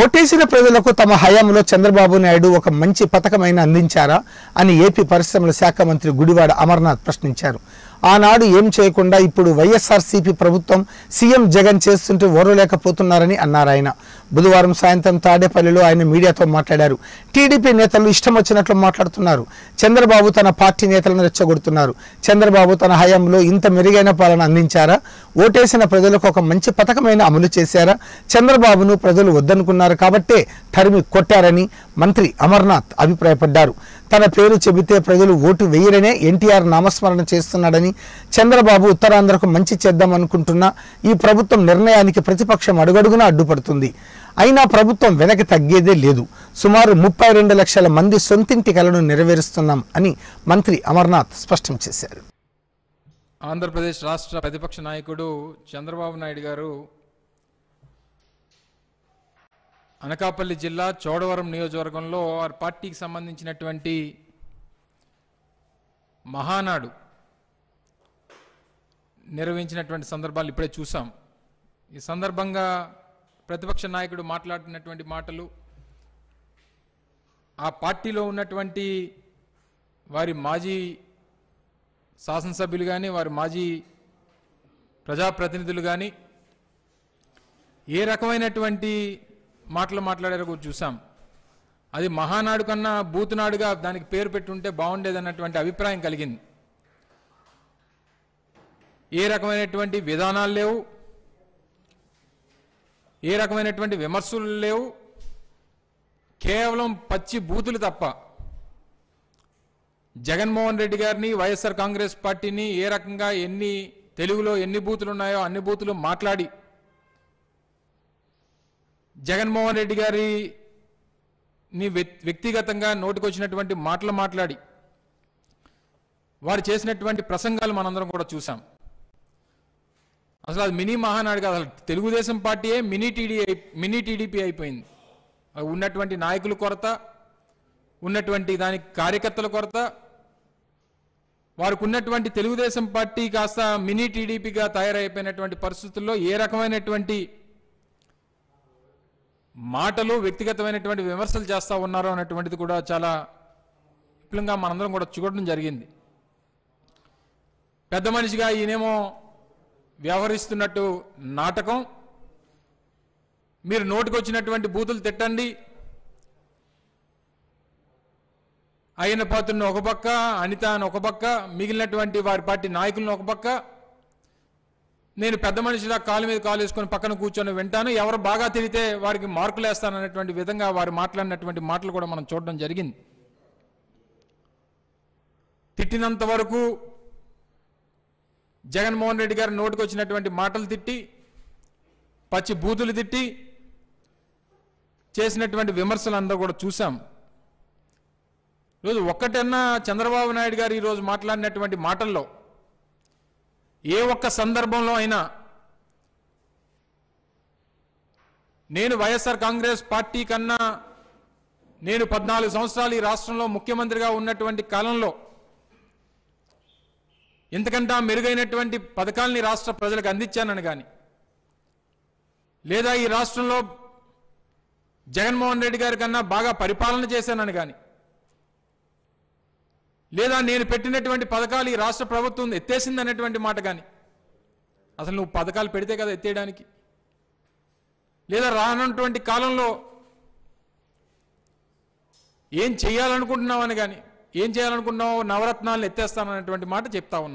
ఓటేసిన ప్రజలకు తమ హయాంలో చంద్రబాబు నాయుడు ఒక మంచి పథకమైన అందించారా అని ఏపీ పరిశ్రమల శాఖ మంత్రి గుడివాడ అమర్నాథ్ ప్రశ్నించారు ఆనాడు ఏం చేయకుండా ఇప్పుడు వైఎస్ఆర్సీపీ ప్రభుత్వం సీఎం జగన్ చేస్తుంటే ఓరలేకపోతున్నారని అన్నారు ఆయన బుధవారం సాయంత్రం తాడేపల్లిలో ఆయన మీడియాతో మాట్లాడారు టీడీపీ నేతలు ఇష్టం వచ్చినట్లు మాట్లాడుతున్నారు చంద్రబాబు తన పార్టీ నేతలను రెచ్చగొడుతున్నారు చంద్రబాబు తన హయాంలో ఇంత మెరుగైన పాలన అందించారా ఓటేసిన ప్రజలకు ఒక మంచి పథకమైన అమలు చేశారా చంద్రబాబును ప్రజలు వద్దనుకున్నారు కాబట్టే తరిమి కొట్టారని మంత్రి అమర్నాథ్ అభిప్రాయపడ్డారు తన పేరు చెబితే ప్రజలు ఓటు వేయరనే ఎన్టీఆర్ నామస్మరణ చేస్తున్నాడని చంద్రబాబు ఉత్తరాంధ్రకు మంచి అనుకుంటున్నా ఈ ప్రభుత్వం నిర్ణయానికి ప్రతిపక్షం అడుగడుగునా అడ్డుపడుతుంది అయినా ప్రభుత్వం వెనక్కి తగ్గేదే లేదు సుమారు ముప్పై రెండు లక్షల మంది సొంతింటి కలను నెరవేరుస్తున్నాం అని మంత్రి అమర్నాథ్ స్పష్టం చేశారు ఆంధ్రప్రదేశ్ రాష్ట్ర ప్రతిపక్ష నాయకుడు చంద్రబాబు నాయుడు గారు అనకాపల్లి జిల్లా చోడవరం నియోజకవర్గంలో వారి పార్టీకి సంబంధించినటువంటి మహానాడు నిర్వహించినటువంటి సందర్భాలు ఇప్పుడే చూసాం ఈ సందర్భంగా ప్రతిపక్ష నాయకుడు మాట్లాడినటువంటి మాటలు ఆ పార్టీలో ఉన్నటువంటి వారి మాజీ శాసనసభ్యులు కానీ వారి మాజీ ప్రజాప్రతినిధులు కానీ ఏ రకమైనటువంటి మాటలు మాట్లాడారో కూడా చూసాం అది మహానాడు కన్నా బూతునాడుగా దానికి పేరు పెట్టుంటే బాగుండేదన్నటువంటి అభిప్రాయం కలిగింది ఏ రకమైనటువంటి విధానాలు లేవు ఏ రకమైనటువంటి విమర్శలు లేవు కేవలం పచ్చి బూతులు తప్ప జగన్మోహన్ రెడ్డి గారిని వైఎస్ఆర్ కాంగ్రెస్ పార్టీని ఏ రకంగా ఎన్ని తెలుగులో ఎన్ని బూతులు ఉన్నాయో అన్ని బూతులు మాట్లాడి జగన్మోహన్ రెడ్డి గారిని వ్యక్తిగతంగా నోటికొచ్చినటువంటి మాటలు మాట్లాడి వారు చేసినటువంటి ప్రసంగాలు మనందరం కూడా చూసాం అసలు అది మినీ మహానాడు కాదు అసలు తెలుగుదేశం పార్టీయే మినీ టీడీ మినీ టీడీపీ అయిపోయింది ఉన్నటువంటి నాయకుల కొరత ఉన్నటువంటి దాని కార్యకర్తల కొరత వారికి ఉన్నటువంటి తెలుగుదేశం పార్టీ కాస్త మినీ టీడీపీగా తయారైపోయినటువంటి పరిస్థితుల్లో ఏ రకమైనటువంటి మాటలు వ్యక్తిగతమైనటువంటి విమర్శలు చేస్తూ ఉన్నారు అనేటువంటిది కూడా చాలా విప్లంగా మనందరం కూడా చూడడం జరిగింది పెద్ద మనిషిగా ఈయనేమో వ్యవహరిస్తున్నట్టు నాటకం మీరు వచ్చినటువంటి బూతులు తిట్టండి ఆయన పాత్రను ఒక పక్క అనితాను ఒక పక్క మిగిలినటువంటి వారి పార్టీ నాయకులను ఒక పక్క నేను పెద్ద మనిషిలా కాలు మీద కాలు వేసుకొని పక్కన కూర్చొని వింటాను ఎవరు బాగా తిరిగితే వారికి మార్కులు వేస్తాననేటువంటి విధంగా వారు మాట్లాడినటువంటి మాటలు కూడా మనం చూడడం జరిగింది తిట్టినంత వరకు జగన్మోహన్ రెడ్డి గారు నోటికి వచ్చినటువంటి మాటలు తిట్టి పచ్చి బూతులు తిట్టి చేసినటువంటి విమర్శలు అందరూ కూడా చూసాము ఈరోజు ఒక్కటన్నా చంద్రబాబు నాయుడు గారు ఈరోజు మాట్లాడినటువంటి మాటల్లో ఏ ఒక్క సందర్భంలో అయినా నేను వైఎస్ఆర్ కాంగ్రెస్ పార్టీ కన్నా నేను పద్నాలుగు సంవత్సరాలు ఈ రాష్ట్రంలో ముఖ్యమంత్రిగా ఉన్నటువంటి కాలంలో ఇంతకంటా మెరుగైనటువంటి పథకాలని రాష్ట్ర ప్రజలకు అందించానని కానీ లేదా ఈ రాష్ట్రంలో జగన్మోహన్ రెడ్డి గారి కన్నా బాగా పరిపాలన చేశానని కానీ లేదా నేను పెట్టినటువంటి పథకాలు ఈ రాష్ట్ర ప్రభుత్వం ఎత్తేసింది అనేటువంటి మాట కానీ అసలు నువ్వు పథకాలు పెడితే కదా ఎత్తేయడానికి లేదా రానటువంటి కాలంలో ఏం చేయాలనుకుంటున్నావు అని కానీ ఏం చేయాలనుకుంటున్నావు నవరత్నాలను ఎత్తేస్తాననేటువంటి మాట చెప్తా